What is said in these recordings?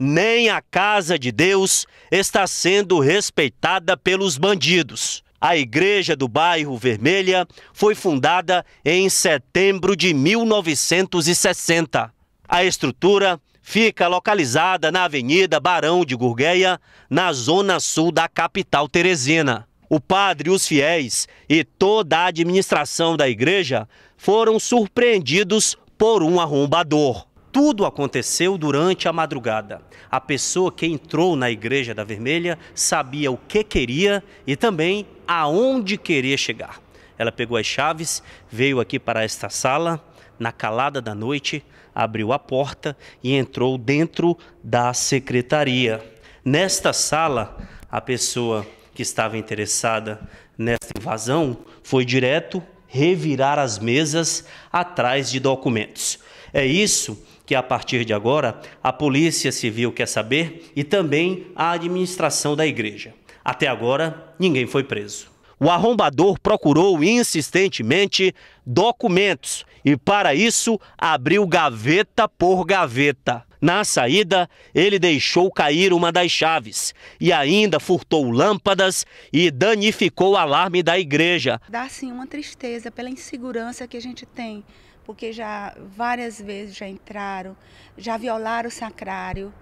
nem a casa de Deus está sendo respeitada pelos bandidos. A igreja do bairro Vermelha foi fundada em setembro de 1960. A estrutura fica localizada na Avenida Barão de Gurgueia, na zona sul da capital teresina. O padre, os fiéis e toda a administração da igreja foram surpreendidos por um arrombador. Tudo aconteceu durante a madrugada. A pessoa que entrou na Igreja da Vermelha sabia o que queria e também aonde queria chegar. Ela pegou as chaves, veio aqui para esta sala, na calada da noite, abriu a porta e entrou dentro da secretaria. Nesta sala, a pessoa que estava interessada nesta invasão foi direto revirar as mesas atrás de documentos. É isso que a partir de agora a Polícia Civil quer saber e também a administração da igreja. Até agora, ninguém foi preso o arrombador procurou insistentemente documentos e, para isso, abriu gaveta por gaveta. Na saída, ele deixou cair uma das chaves e ainda furtou lâmpadas e danificou o alarme da igreja. Dá sim uma tristeza pela insegurança que a gente tem, porque já várias vezes já entraram, já violaram o sacrário.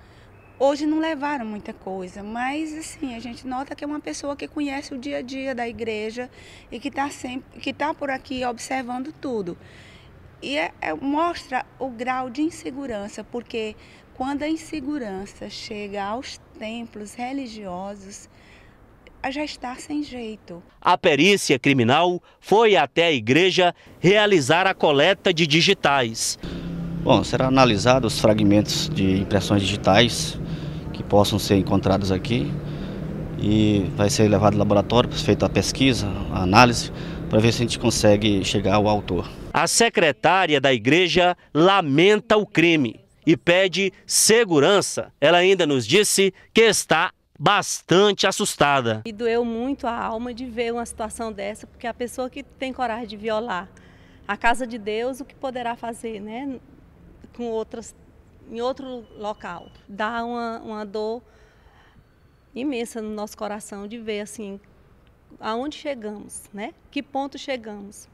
Hoje não levaram muita coisa, mas assim, a gente nota que é uma pessoa que conhece o dia a dia da igreja e que está sempre, que tá por aqui observando tudo. E é, é, mostra o grau de insegurança, porque quando a insegurança chega aos templos religiosos, já está sem jeito. A perícia criminal foi até a igreja realizar a coleta de digitais. Bom, será analisado os fragmentos de impressões digitais que possam ser encontradas aqui e vai ser levado ao laboratório para feita a pesquisa, a análise, para ver se a gente consegue chegar ao autor. A secretária da igreja lamenta o crime e pede segurança. Ela ainda nos disse que está bastante assustada. E doeu muito a alma de ver uma situação dessa, porque a pessoa que tem coragem de violar a casa de Deus, o que poderá fazer, né? Com outras em outro local. Dá uma, uma dor imensa no nosso coração de ver assim aonde chegamos, né? Que ponto chegamos.